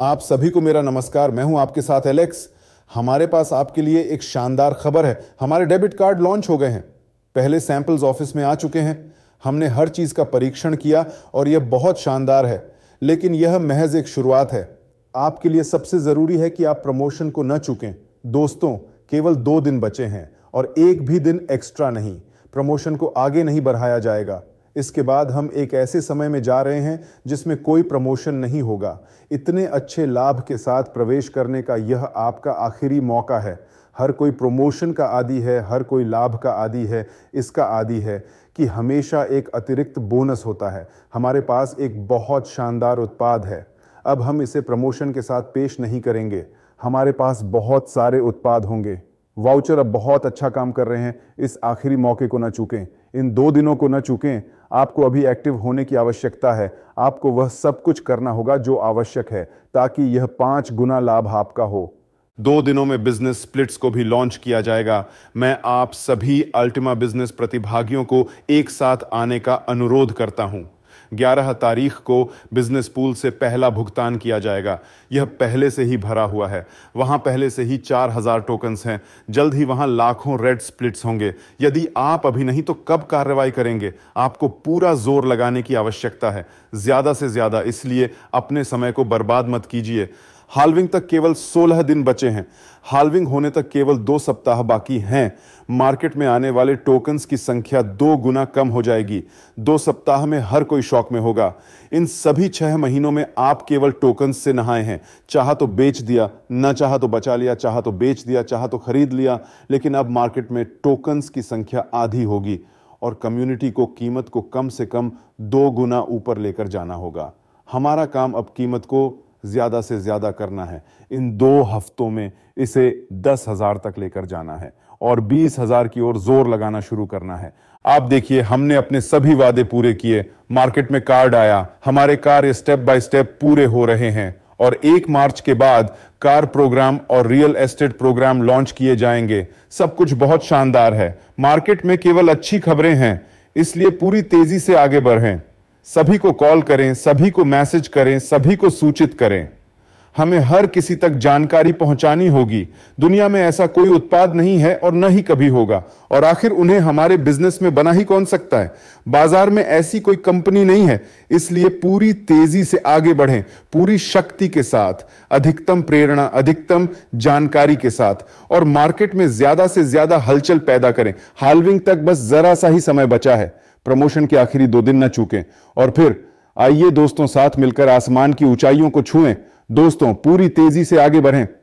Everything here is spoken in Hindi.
आप सभी को मेरा नमस्कार मैं हूं आपके साथ एलेक्स हमारे पास आपके लिए एक शानदार खबर है हमारे डेबिट कार्ड लॉन्च हो गए हैं पहले सैंपल्स ऑफिस में आ चुके हैं हमने हर चीज़ का परीक्षण किया और यह बहुत शानदार है लेकिन यह महज एक शुरुआत है आपके लिए सबसे ज़रूरी है कि आप प्रमोशन को न चुके दोस्तों केवल दो दिन बचे हैं और एक भी दिन एक्स्ट्रा नहीं प्रमोशन को आगे नहीं बढ़ाया जाएगा इसके बाद हम एक ऐसे समय में जा रहे हैं जिसमें कोई प्रमोशन नहीं होगा इतने अच्छे लाभ के साथ प्रवेश करने का यह आपका आखिरी मौका है हर कोई प्रमोशन का आदि है हर कोई लाभ का आदि है इसका आदि है कि हमेशा एक अतिरिक्त बोनस होता है हमारे पास एक बहुत शानदार उत्पाद है अब हम इसे प्रमोशन के साथ पेश नहीं करेंगे हमारे पास बहुत सारे उत्पाद होंगे वाउचर अब बहुत अच्छा काम कर रहे हैं इस आखिरी मौके को ना चूकें इन दो दिनों को ना चूकें आपको अभी एक्टिव होने की आवश्यकता है आपको वह सब कुछ करना होगा जो आवश्यक है ताकि यह पांच गुना लाभ आपका हो दो दिनों में बिजनेस स्प्लिट्स को भी लॉन्च किया जाएगा मैं आप सभी अल्टिमा बिजनेस प्रतिभागियों को एक साथ आने का अनुरोध करता हूं 11 तारीख को बिजनेस पूल से पहला भुगतान किया जाएगा यह पहले से ही भरा हुआ है वहाँ पहले से ही 4000 टोकन्स हैं जल्द ही वहाँ लाखों रेड स्प्लिट्स होंगे यदि आप अभी नहीं तो कब कार्रवाई करेंगे आपको पूरा जोर लगाने की आवश्यकता है ज़्यादा से ज़्यादा इसलिए अपने समय को बर्बाद मत कीजिए हालविंग तक केवल 16 दिन बचे हैं हालविंग होने तक केवल दो सप्ताह बाकी हैं मार्केट में आने वाले टोकन्स की संख्या दो गुना कम हो जाएगी दो सप्ताह में हर कोई शौक में होगा इन सभी छह महीनों में आप केवल टोकन्स से नहाए हैं चाह तो बेच दिया ना चाह तो बचा लिया चाह तो बेच दिया चाह तो खरीद लिया लेकिन अब मार्केट में टोकन्स की संख्या आधी होगी और कम्युनिटी को कीमत को कम से कम दो गुना ऊपर लेकर जाना होगा हमारा काम अब कीमत को ज़्यादा से ज़्यादा करना है इन दो हफ्तों में इसे दस हज़ार तक लेकर जाना है और बीस हज़ार की ओर जोर लगाना शुरू करना है आप देखिए हमने अपने सभी वादे पूरे किए मार्केट में कार्ड आया हमारे कार्य स्टेप बाय स्टेप पूरे हो रहे हैं और एक मार्च के बाद कार प्रोग्राम और रियल एस्टेट प्रोग्राम लॉन्च किए जाएंगे सब कुछ बहुत शानदार है मार्केट में केवल अच्छी खबरें हैं इसलिए पूरी तेजी से आगे बढ़ें सभी को कॉल करें सभी को मैसेज करें सभी को सूचित करें हमें हर किसी तक जानकारी पहुंचानी होगी दुनिया में ऐसा कोई उत्पाद नहीं है और न ही कभी होगा और आखिर उन्हें हमारे बिजनेस में बना ही कौन सकता है बाजार में ऐसी कोई कंपनी नहीं है इसलिए पूरी तेजी से आगे बढ़ें पूरी शक्ति के साथ अधिकतम प्रेरणा अधिकतम जानकारी के साथ और मार्केट में ज्यादा से ज्यादा हलचल पैदा करें हालविंग तक बस जरा सा ही समय बचा है प्रमोशन के आखिरी दो दिन न चूकें और फिर आइए दोस्तों साथ मिलकर आसमान की ऊंचाइयों को छुएं दोस्तों पूरी तेजी से आगे बढ़ें